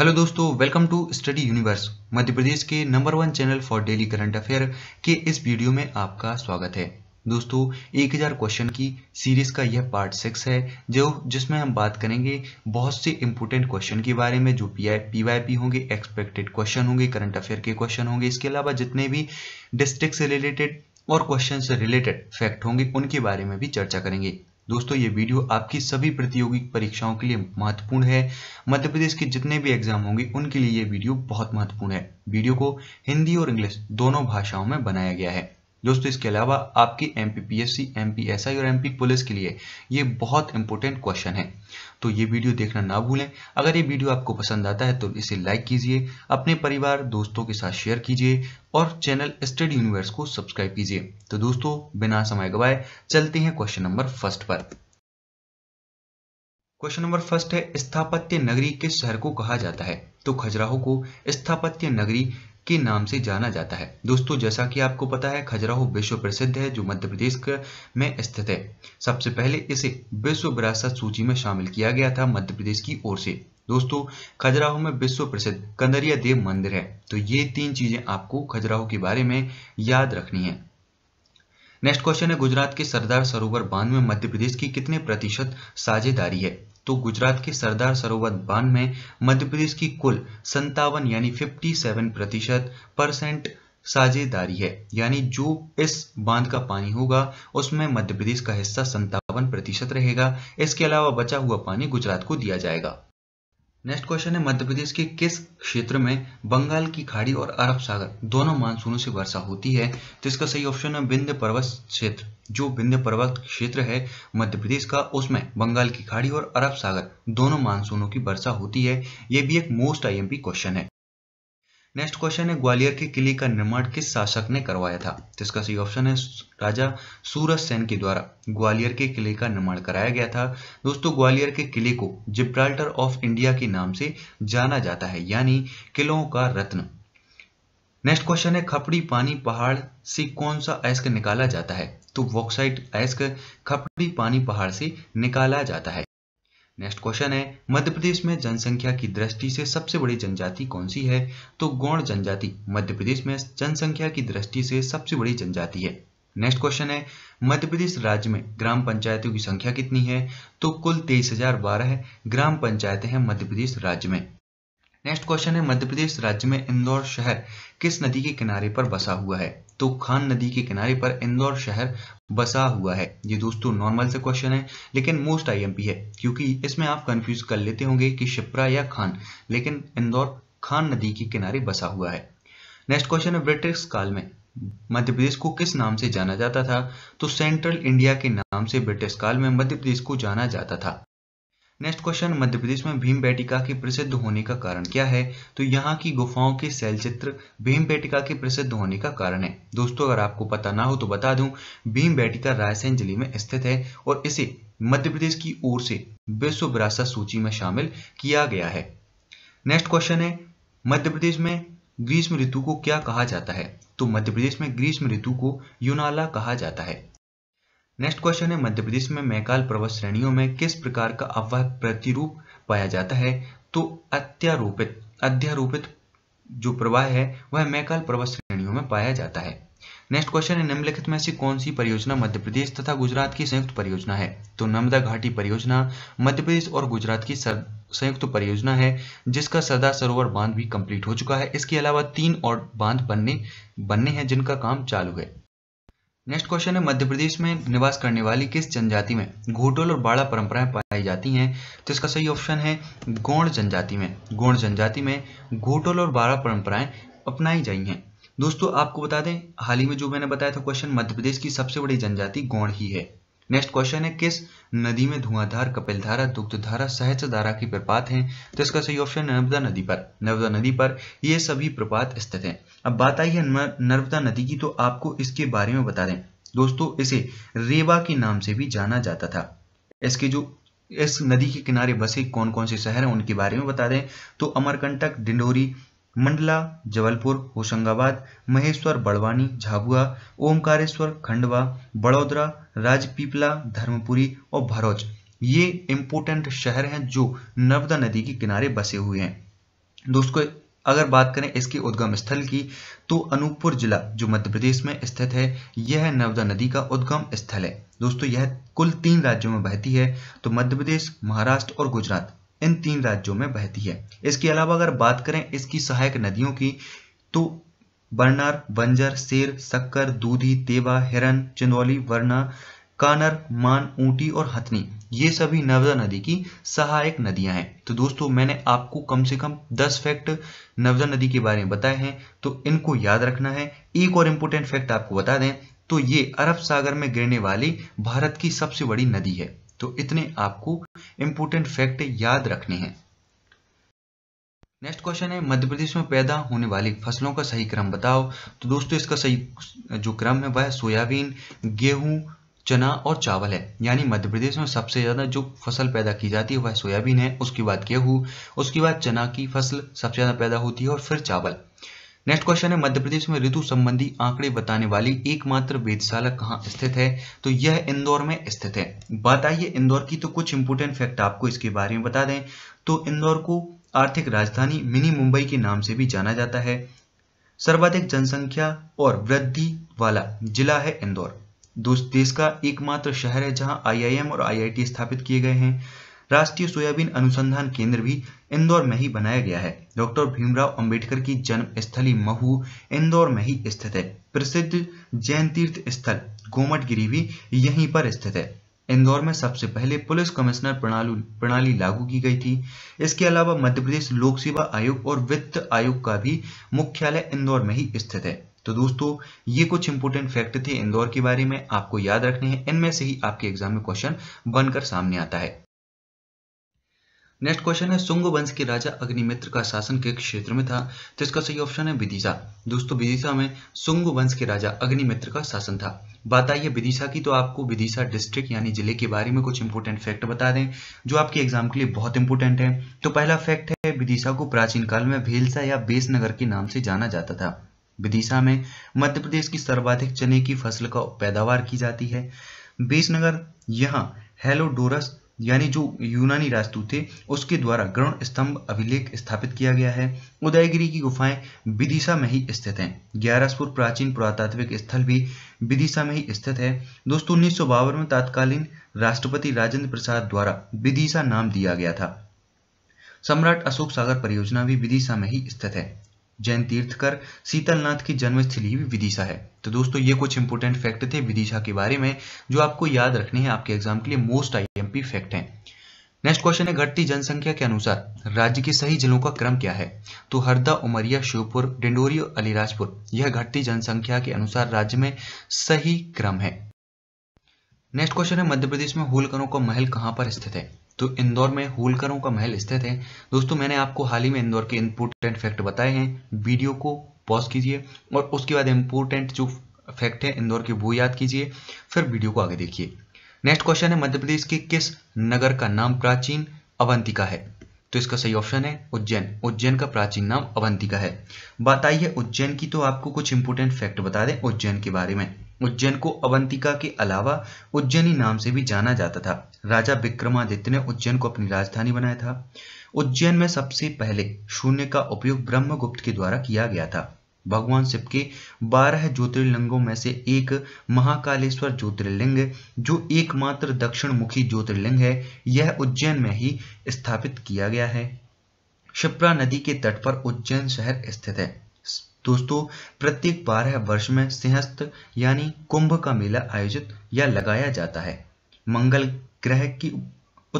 hello दोस्तों welcome to study universe Madhya Pradesh के number one channel for daily current affair के इस वीडियो में आपका स्वागत है दोस्तों 1000 क्वेश्चन की सीरीज का यह पार्ट सिक्स है जो जिसमें हम बात करेंगे बहुत से इंपोर्टेंट क्वेश्चन के बारे में जो पी आई पी वाई पी होंगे एक्सपेक्टेड क्वेश्चन होंगे करंट अफेयर के क्वेश्चन होंगे इसके अलावा जितने भी डिस्ट्रिक्ट से रिलेटेड और क्वेश्चन से रिलेटेड फैक्ट होंगे उनके बारे में भी चर्चा करेंगे दोस्तों ये वीडियो आपकी सभी प्रतियोगी परीक्षाओं के लिए महत्वपूर्ण है मध्य प्रदेश के जितने भी एग्जाम होंगे उनके लिए ये वीडियो बहुत महत्वपूर्ण है वीडियो को हिंदी और इंग्लिश दोनों भाषाओं में बनाया गया है दोस्तों इसके अलावा आपकी M P P S C M P S I और एम पी पुलिस के लिए ये बहुत इंपॉर्टेंट क्वेश्चन है तो ये वीडियो देखना ना भूलें अगर ये वीडियो आपको पसंद आता है तो इसे लाइक कीजिए अपने परिवार दोस्तों के साथ शेयर कीजिए और चैनल स्टडी यूनिवर्स को सब्सक्राइब कीजिए तो दोस्तों बिना समय गवाए चलते हैं क्वेश्चन नंबर फर्स्ट पर क्वेश्चन नंबर फर्स्ट है स्थापत्य नगरी किस शहर को कहा जाता है तो खजुराहो को स्थापत्य नगरी के नाम से जाना जाता है दोस्तों जैसा कि आपको पता है खजुराहो विश्व प्रसिद्ध है जो मध्य प्रदेश में स्थित है सबसे पहले इसे विश्व विरासत सूची में शामिल किया गया था मध्य प्रदेश की ओर से दोस्तों खजुराहो में विश्व प्रसिद्ध कंदरिया देव मंदिर है तो ये तीन चीजें आपको खजुराहो के बारे में याद रखनी है नेक्स्ट क्वेश्चन है गुजरात के सरदार सरोवर बांध में मध्य प्रदेश की कितने प्रतिशत साझेदारी है तो गुजरात के सरदार सरोवर बांध में मध्य प्रदेश की कुल संतावन यानी 57 प्रतिशत परसेंट साझेदारी है यानी जो इस बांध का पानी होगा उसमें मध्य प्रदेश का हिस्सा संतावन प्रतिशत रहेगा इसके अलावा बचा हुआ पानी गुजरात को दिया जाएगा नेक्स्ट क्वेश्चन है मध्य प्रदेश के किस क्षेत्र में बंगाल की खाड़ी और अरब सागर दोनों मानसूनों से वर्षा होती है तो इसका सही ऑप्शन है विंध्य पर्वत क्षेत्र जो विंध्य पर्वत क्षेत्र है मध्य प्रदेश का उसमें बंगाल की खाड़ी और अरब सागर दोनों मानसूनों की वर्षा होती है ये भी एक मोस्ट आई क्वेश्चन है नेक्स्ट क्वेश्चन है ग्वालियर के किले का निर्माण किस शासक ने करवाया था तो इसका सही ऑप्शन है राजा सूरज सेन के द्वारा ग्वालियर के किले का निर्माण कराया गया था दोस्तों ग्वालियर के किले को जिब्राल्टर ऑफ इंडिया के नाम से जाना जाता है यानी किलों का रत्न नेक्स्ट क्वेश्चन है खपड़ी पानी पहाड़ से कौन सा अयस्क निकाला जाता है तो वॉक्साइट अयस्क खपड़ी पानी पहाड़ से निकाला जाता है नेक्स्ट क्वेश्चन है मध्य प्रदेश में जनसंख्या की दृष्टि से सबसे बड़ी जनजाति कौन सी है तो गौण जनजाति मध्य प्रदेश में जनसंख्या की दृष्टि से सबसे बड़ी जनजाति है नेक्स्ट क्वेश्चन है मध्य प्रदेश राज्य में ग्राम पंचायतों की संख्या कितनी है तो कुल तेईस हजार बारह ग्राम पंचायतें हैं मध्य प्रदेश राज्य में नेक्स्ट क्वेश्चन है मध्य प्रदेश राज्य में इंदौर शहर किस नदी के किनारे पर बसा हुआ है तो खान नदी के किनारे पर इंदौर शहर बसा हुआ है ये दोस्तों नॉर्मल से क्वेश्चन है लेकिन मोस्ट आईएमपी है क्योंकि इसमें आप कंफ्यूज कर लेते होंगे कि शिप्रा या खान लेकिन इंदौर खान नदी के किनारे बसा हुआ है नेक्स्ट क्वेश्चन है ब्रिटिश काल में मध्य प्रदेश को किस नाम से जाना जाता था तो सेंट्रल इंडिया के नाम से ब्रिटिश काल में मध्य प्रदेश को जाना जाता था नेक्स्ट क्वेश्चन मध्य प्रदेश में भीम बेटिका के प्रसिद्ध होने का कारण क्या है तो यहाँ की गुफाओं के शैल चित्र भीम बेटिका के प्रसिद्ध होने का कारण है दोस्तों अगर आपको पता ना हो तो बता दूं भीम बेटिका रायसेन जिले में स्थित है और इसे मध्य प्रदेश की ओर से विश्व विरासत सूची में शामिल किया गया है नेक्स्ट क्वेश्चन है मध्य प्रदेश में ग्रीष्म ऋतु को क्या कहा जाता है तो मध्य प्रदेश में ग्रीष्म ऋतु को यूनाला कहा जाता है नेक्स्ट क्वेश्चन है मध्य प्रदेश में मैकाल पर्वत श्रेणियों में किस प्रकार का अवह प्रतिरूप पाया जाता है तो अत्यारोपित अध्यारोपित जो प्रवाह है वह मैकाल पर्वत श्रेणियों में पाया जाता है नेक्स्ट क्वेश्चन है निम्नलिखित में से कौन सी परियोजना मध्य प्रदेश तथा गुजरात की संयुक्त परियोजना है तो नर्मदा घाटी परियोजना मध्य प्रदेश और गुजरात की संयुक्त परियोजना है जिसका सरदार सरोवर बांध भी कंप्लीट हो चुका है इसके अलावा तीन और बांध बनने बनने हैं जिनका काम चालू है नेक्स्ट क्वेश्चन है मध्य प्रदेश में निवास करने वाली किस जनजाति में घोटोल और बाड़ा परंपराएं पाई जाती हैं तो इसका सही ऑप्शन है गौण जनजाति में गौण जनजाति में घोटोल और बाड़ा परंपराएं अपनाई जाई हैं दोस्तों आपको बता दें हाल ही में जो मैंने बताया था क्वेश्चन मध्य प्रदेश की सबसे बड़ी जनजाति गौण ही है नेक्स्ट क्वेश्चन है किस नदी में धुआंधार कपिलधारा दुग्धधारा धारा की प्रपात हैं तो इसका सही ऑप्शन नर्मदा नदी पर नर्मदा नदी पर ये सभी प्रपात स्थित हैं अब बात आई है नर्मदा नदी की तो आपको इसके बारे में बता दें दोस्तों इसे रेवा के नाम से भी जाना जाता था इसके जो इस नदी के किनारे बसे कौन कौन से शहर हैं उनके बारे में बता दें तो अमरकंटक डिंडोरी मंडला जबलपुर होशंगाबाद महेश्वर बड़वानी झाबुआ ओमकारेश्वर खंडवा बड़ोदरा राजपीपला धर्मपुरी और भरोच ये इम्पोर्टेंट शहर हैं जो नर्मदा नदी के किनारे बसे हुए हैं दोस्तों अगर बात करें इसके उद्गम स्थल की तो अनूपपुर जिला जो मध्य प्रदेश में स्थित है यह नर्मदा नदी का उद्गम स्थल है दोस्तों यह कुल तीन राज्यों में बहती है तो मध्य प्रदेश महाराष्ट्र और गुजरात इन तीन राज्यों में बहती है इसके अलावा अगर बात करें इसकी सहायक नदियों की तो बर्नार बंजर शेर शक्कर दूधी तेवा हिरन चिंदौली वरना कानर मान ऊटी और हथनी ये सभी नर्मदा नदी की सहायक नदियां हैं तो दोस्तों मैंने आपको कम से कम 10 फैक्ट नर्मदा नदी के बारे में बताए हैं तो इनको याद रखना है एक और इम्पोर्टेंट फैक्ट आपको बता दें तो ये अरब सागर में गिरने वाली भारत की सबसे बड़ी नदी है तो इतने आपको इंपोर्टेंट फैक्ट याद रखने हैं नेक्स्ट क्वेश्चन है मध्य प्रदेश में पैदा होने वाली फसलों का सही क्रम बताओ तो दोस्तों इसका सही जो क्रम है वह सोयाबीन गेहूं चना और चावल है यानी मध्य प्रदेश में सबसे ज़्यादा जो फसल पैदा की जाती है वह सोयाबीन है उसके बाद गेहूं उसके बाद चना की फसल सबसे ज़्यादा पैदा होती है और फिर चावल नेक्स्ट क्वेश्चन है मध्य प्रदेश में ऋतु संबंधी आंकड़े बताने वाली एकमात्र वेधशाला कहाँ स्थित है तो यह इंदौर में स्थित है बात आइए इंदौर की तो कुछ इंपोर्टेंट फैक्ट आपको इसके बारे में बता दें तो इंदौर को आर्थिक राजधानी मिनी मुंबई के नाम से भी जाना जाता है सर्वाधिक जनसंख्या और वृद्धि वाला जिला है इंदौर देश का एकमात्र शहर है जहां आईआईएम और आईआईटी स्थापित किए गए हैं राष्ट्रीय सोयाबीन अनुसंधान केंद्र भी इंदौर में ही बनाया गया है डॉक्टर भीमराव अंबेडकर की जन्म स्थली महू इंदौर में ही स्थित है प्रसिद्ध जैन तीर्थ स्थल गोमट गिरी भी यहीं पर स्थित है इंदौर में सबसे पहले पुलिस कमिश्नर प्रणाली लागू की गई थी इसके अलावा मध्य प्रदेश लोक सेवा आयोग और वित्त आयोग का भी मुख्यालय इंदौर में ही स्थित है तो दोस्तों ये कुछ इंपोर्टेंट फैक्ट थे इंदौर के बारे में आपको याद रखने हैं इनमें से ही आपके एग्जाम में क्वेश्चन बनकर सामने आता है नेक्स्ट क्वेश्चन है सुंग वंश के राजा अग्निमित्र का शासन के क्षेत्र में था तो इसका सही ऑप्शन है विदिशा दोस्तों विदिशा में सुंग वंश के राजा अग्निमित्र का शासन था बात आई है विदिशा की तो आपको विदिशा डिस्ट्रिक्ट यानी जिले के बारे में कुछ इंपोर्टेंट फैक्ट बता दें जो आपके एग्जाम के लिए बहुत इंपोर्टेंट है तो पहला फैक्ट है विदिशा को प्राचीन काल में भेलसा या बेस नगर के नाम से जाना जाता था विदिशा में मध्य प्रदेश की सर्वाधिक चने की फसल का पैदावार की जाती है बेसनगर यहाँ हेलोडोरस यानी जो यूनानी राजदूत थे उसके द्वारा ग्रहण स्तंभ अभिलेख स्थापित किया गया है उदयगिरी की गुफाएं विदिशा में ही स्थित हैं ग्यारसपुर प्राचीन पुरातात्विक स्थल भी विदिशा में ही स्थित है दोस्तों उन्नीस में तत्कालीन राष्ट्रपति राजेंद्र प्रसाद द्वारा विदिशा नाम दिया गया था सम्राट अशोक सागर परियोजना भी विदिशा में ही स्थित है जैन तीर्थकर शीतलनाथ की जन्मस्थली विदिशा है तो दोस्तों ये कुछ इंपोर्टेंट फैक्ट थे विदिशा के बारे में जो आपको याद रखने हैं आपके एग्जाम के लिए मोस्ट आईएमपी फैक्ट हैं नेक्स्ट क्वेश्चन है घटती जनसंख्या के अनुसार राज्य के सही जिलों का क्रम क्या है तो हरदा उमरिया श्योपुर डिंडोरी और अलीराजपुर यह घटती जनसंख्या के अनुसार राज्य में सही क्रम है नेक्स्ट क्वेश्चन है मध्य प्रदेश में होलकरों का महल कहाँ पर स्थित है तो इंदौर में होलकरों का महल स्थित है दोस्तों मैंने आपको हाल ही में इंदौर के इम्पोर्टेंट फैक्ट बताए हैं वीडियो को पॉज कीजिए और उसके बाद इम्पोर्टेंट जो फैक्ट है इंदौर के वो याद कीजिए फिर वीडियो को आगे देखिए नेक्स्ट क्वेश्चन है मध्य प्रदेश के किस नगर का नाम प्राचीन अवंतिका है तो इसका सही ऑप्शन है उज्जैन उज्जैन का प्राचीन नाम अवंतिका है बात आई है उज्जैन की तो आपको कुछ इंपोर्टेंट फैक्ट बता दें उज्जैन के बारे में उज्जैन को अवंतिका के अलावा उज्जैनी नाम से भी जाना जाता था राजा विक्रमादित्य ने उज्जैन को अपनी राजधानी बनाया था उज्जैन में सबसे पहले शून्य का उपयोग ब्रह्मगुप्त के द्वारा किया गया था भगवान शिव के बारह ज्योतिर्लिंगों में से एक महाकालेश्वर ज्योतिर्लिंग जो एकमात्र दक्षिण मुखी ज्योतिर्लिंग है यह उज्जैन में ही स्थापित किया गया है शिप्रा नदी के तट पर उज्जैन शहर स्थित है दोस्तों प्रत्येक बारह वर्ष में सिंहस्थ यानी कुंभ का मेला आयोजित या लगाया जाता है मंगल ग्रह की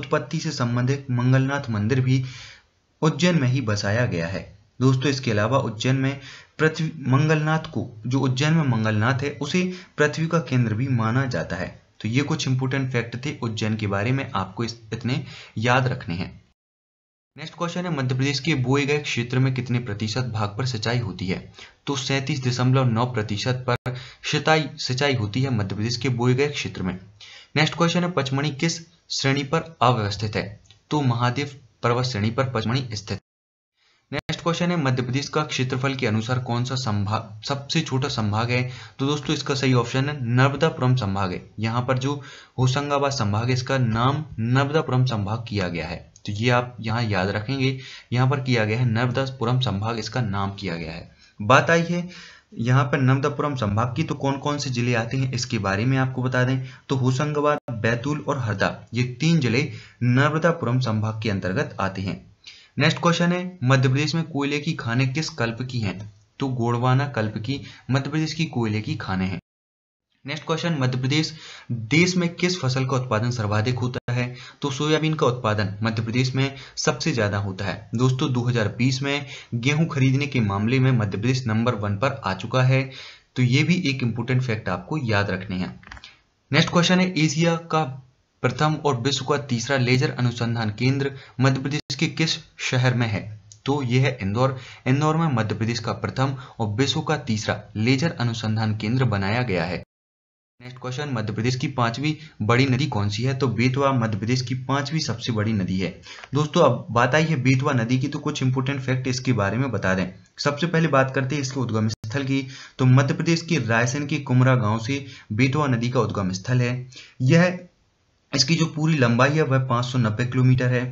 उत्पत्ति से संबंधित मंगलनाथ मंदिर भी उज्जैन में ही बसाया गया है दोस्तों इसके अलावा उज्जैन में पृथ्वी मंगलनाथ को जो उज्जैन में मंगलनाथ है उसे पृथ्वी का केंद्र भी माना जाता है तो ये कुछ इंपोर्टेंट फैक्ट थे उज्जैन के बारे में आपको इतने याद रखने हैं नेक्स्ट क्वेश्चन है मध्य प्रदेश के बोए गए क्षेत्र में कितने प्रतिशत भाग पर सिंचाई होती है तो सैंतीस दशमलव नौ प्रतिशत पर सिंचाई सिंचाई होती है मध्य प्रदेश के बोए गए क्षेत्र में नेक्स्ट क्वेश्चन है पचमणी किस श्रेणी पर अव्यवस्थित है तो महादेव पर्वत श्रेणी पर पचमणी स्थित नेक्स्ट क्वेश्चन है मध्य प्रदेश का क्षेत्रफल के अनुसार कौन सा संभाग सबसे छोटा संभाग है तो दोस्तों इसका सही ऑप्शन है नर्मदापुरम संभाग है यहाँ पर जो होशंगाबाद संभाग है इसका नाम नर्मदापुरम संभाग किया गया है तो ये आप यहाँ याद रखेंगे यहाँ पर किया गया है नर्मदापुरम संभाग इसका नाम किया गया है बात आई है यहाँ पर नर्मदापुरम संभाग की तो कौन कौन से जिले आते हैं इसके बारे में आपको बता दें तो होशंगाबाद बैतूल और हरदा ये तीन जिले नर्मदापुरम संभाग के अंतर्गत आते हैं नेक्स्ट क्वेश्चन है मध्य प्रदेश में कोयले की खाने किस कल्प की हैं तो गोड़वाना कल्प की मध्य प्रदेश की कोयले की खाने हैं नेक्स्ट क्वेश्चन मध्य प्रदेश देश में किस फसल का उत्पादन सर्वाधिक होता है तो सोयाबीन का उत्पादन मध्य प्रदेश में सबसे ज्यादा होता है दोस्तों 2020 में गेहूं खरीदने के मामले में मध्य प्रदेश नंबर वन पर आ चुका है तो ये भी एक इंपॉर्टेंट फैक्ट आपको याद रखने हैं नेक्स्ट क्वेश्चन है एशिया का प्रथम और विश्व का तीसरा लेजर अनुसंधान केंद्र मध्य प्रदेश के किस शहर में है तो यह है इंदौर इंदौर में मध्य प्रदेश का प्रथम और विश्व का तीसरा लेजर अनुसंधान केंद्र बनाया गया है नेक्स्ट क्वेश्चन मध्य प्रदेश की पांचवी बड़ी नदी कौन सी है तो बेतवा मध्य प्रदेश की पांचवी सबसे बड़ी नदी है दोस्तों अब बात आई है बेतवा नदी की तो कुछ इंपोर्टेंट फैक्ट इसके बारे में बता दें सबसे पहले बात करते हैं इसके उद्गम स्थल की तो मध्य प्रदेश के रायसेन के कुमरा गांव से बेतवा नदी का उद्गम स्थल है यह इसकी जो पूरी लंबाई है वह 590 किलोमीटर है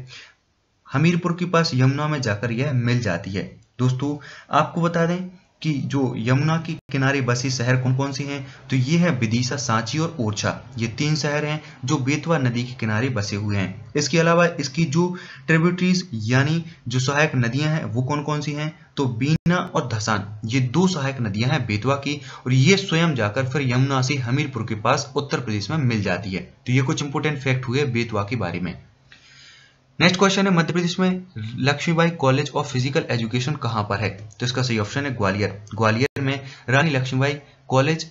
हमीरपुर के पास यमुना में जाकर यह मिल जाती है दोस्तों आपको बता दें की जो यमुना के किनारे बसे शहर कौन कौन से हैं तो ये है विदिशा सांची और ओरछा ये तीन शहर हैं जो बेतवा नदी के किनारे बसे हुए हैं इसके अलावा इसकी जो ट्रिब्यूटरीज यानी जो सहायक नदियां हैं वो कौन कौन सी हैं तो बीना और धसान ये दो सहायक नदियां हैं बेतवा की और ये स्वयं जाकर फिर यमुना से हमीरपुर के पास उत्तर प्रदेश में मिल जाती है तो ये कुछ इंपोर्टेंट फैक्ट हुए बेतवा के बारे में नेक्स्ट क्वेश्चन है मध्य प्रदेश में Lakshmibai college of physical education कहां पर है तो इसका सही ऑप्शन है ग्वालियर ग्वालियर में Rani Lakshmibai college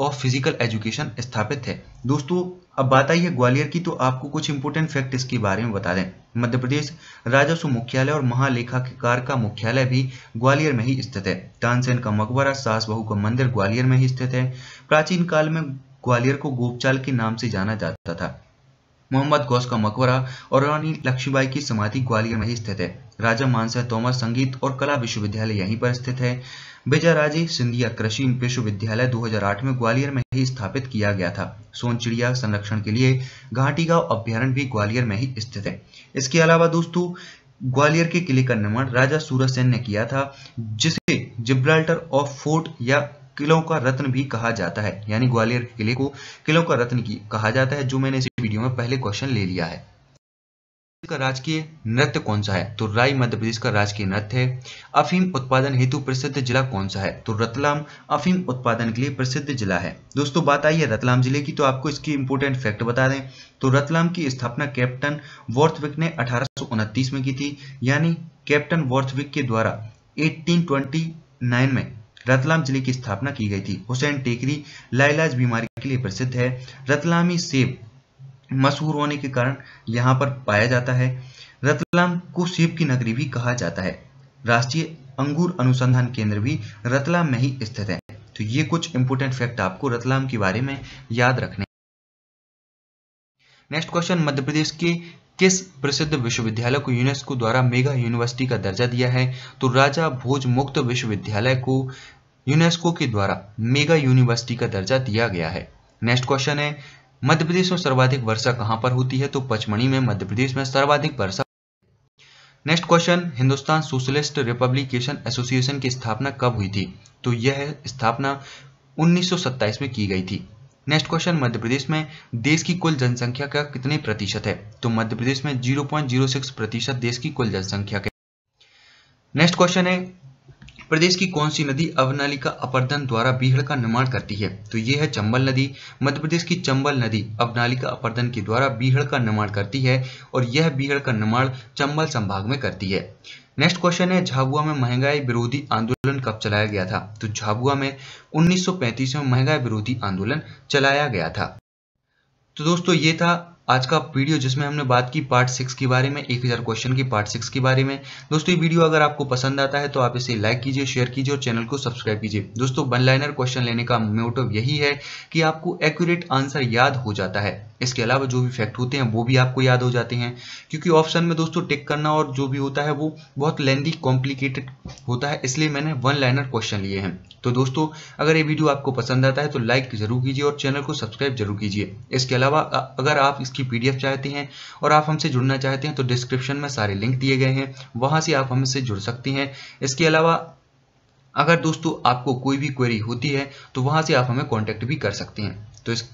of physical education स्थापित है दोस्तों अब बात आई है ग्वालियर की तो आपको कुछ इंपोर्टेंट फैक्ट इसके बारे में बता दें मध्य प्रदेश राजस्व मुख्यालय और महालेखाकार का मुख्यालय भी ग्वालियर में ही स्थित है तानसेन का मकबरा सास बहु का मंदिर ग्वालियर में ही स्थित है प्राचीन काल में ग्वालियर को गोपचाल के नाम से जाना जाता था मोहम्मद घोष का मकबरा और रानी लक्ष्मीबाई की समाधि ग्वालियर में ही स्थित है राजा मानसा तोमर संगीत और कला विश्वविद्यालय यहीं पर स्थित है बेजाराजी सिंधिया कृषि विश्वविद्यालय 2008 में ग्वालियर में ही स्थापित किया गया था सोन चिड़िया संरक्षण के लिए घाटी गांव अभ्यारण्य भी ग्वालियर में ही स्थित है इसके अलावा दोस्तों ग्वालियर के किले का निर्माण राजा सूरज सेन ने किया था जिसे जिब्राल्टर ऑफ फोर्ट या किलों का रत्न भी कहा जाता है यानी ग्वालियर किले को किलों का रत्न की कहा जाता है जो मैंने इस वीडियो में पहले क्वेश्चन ले लिया है का राजकीय नृत्य कौन सा है तो राय मध्य प्रदेश का राजकीय नृत्य है अफीम उत्पादन हेतु प्रसिद्ध जिला कौन सा है तो रतलाम अफीम उत्पादन के लिए प्रसिद्ध जिला है दोस्तों बात आई है रतलाम जिले की तो आपको इसकी इंपोर्टेंट फैक्ट बता दें तो रतलाम की स्थापना कैप्टन वॉर्थविक ने अठारह में की थी यानी कैप्टन वॉर्थविक के द्वारा एटीन में रतलाम जिले की स्थापना की गई थी हुसैन टेकरी लाइलाज बीमारी के लिए प्रसिद्ध है रतलामी सेब मशहूर होने के कारण यहाँ पर पाया जाता है रतलाम को सेब की नगरी भी कहा जाता है राष्ट्रीय अंगूर अनुसंधान केंद्र भी रतलाम में ही स्थित है तो ये कुछ इंपोर्टेंट फैक्ट आपको रतलाम के बारे में याद रखने नेक्स्ट क्वेश्चन मध्य प्रदेश के किस प्रसिद्ध विश्वविद्यालय को यूनेस्को द्वारा मेगा यूनिवर्सिटी का दर्जा दिया है तो राजा भोज मुक्त विश्वविद्यालय को यूनेस्को के द्वारा मेगा यूनिवर्सिटी का दर्जा दिया गया है नेक्स्ट क्वेश्चन है मध्य प्रदेश में सर्वाधिक वर्षा कहां पर होती है तो पचमणी में मध्य प्रदेश में सर्वाधिक वर्षा next question Hindustan socialist republication association की स्थापना कब हुई थी तो यह स्थापना 1927 में की गई थी नेक्स्ट क्वेश्चन मध्य प्रदेश में देश की कुल जनसंख्या का कितने प्रतिशत है तो मध्य प्रदेश में 0.06 प्रतिशत देश की कुल जनसंख्या के नेक्स्ट क्वेश्चन है प्रदेश की कौन सी नदी अवनालिका अपरदन द्वारा बीहड़ का निर्माण करती है तो यह है चंबल नदी मध्य प्रदेश की चंबल नदी अवनालिका अपरदन के द्वारा बीहड़ का निर्माण करती है और यह बीहड़ का निर्माण चंबल संभाग में करती है नेक्स्ट क्वेश्चन है झाबुआ में महंगाई विरोधी आंदोलन कब चलाया गया था तो झाबुआ में 1935 में महंगाई विरोधी आंदोलन चलाया गया था तो दोस्तों ये था आज का वीडियो जिसमें हमने बात की पार्ट सिक्स के बारे में एक हज़ार क्वेश्चन की पार्ट सिक्स के बारे में दोस्तों ये वीडियो अगर आपको पसंद आता है तो आप इसे लाइक कीजिए शेयर कीजिए और चैनल को सब्सक्राइब कीजिए दोस्तों वन लाइनर क्वेश्चन लेने का मोटिव यही है कि आपको एक्यूरेट आंसर याद हो जाता है इसके अलावा जो भी फैक्ट होते हैं वो भी आपको याद हो जाते हैं क्योंकि ऑप्शन में दोस्तों टिक करना और जो भी होता है वो बहुत लेंदी कॉम्प्लिकेटेड होता है इसलिए मैंने वन लाइनर क्वेश्चन लिए हैं तो दोस्तों अगर ये वीडियो आपको पसंद आता है तो लाइक जरूर कीजिए और चैनल को सब्सक्राइब जरूर कीजिए इसके अलावा अगर आप इसकी पी चाहते हैं और आप हमसे जुड़ना चाहते हैं तो डिस्क्रिप्शन में सारे लिंक दिए गए हैं वहां से आप हमसे जुड़ सकते हैं इसके अलावा अगर दोस्तों आपको कोई भी क्वेरी होती है तो वहां से आप हमें कॉन्टैक्ट भी कर सकते हैं तो इस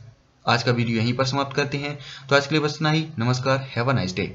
आज का वीडियो यहीं पर समाप्त करते हैं तो आज के लिए बस इतना ही नमस्कार हैव अ नाइस डे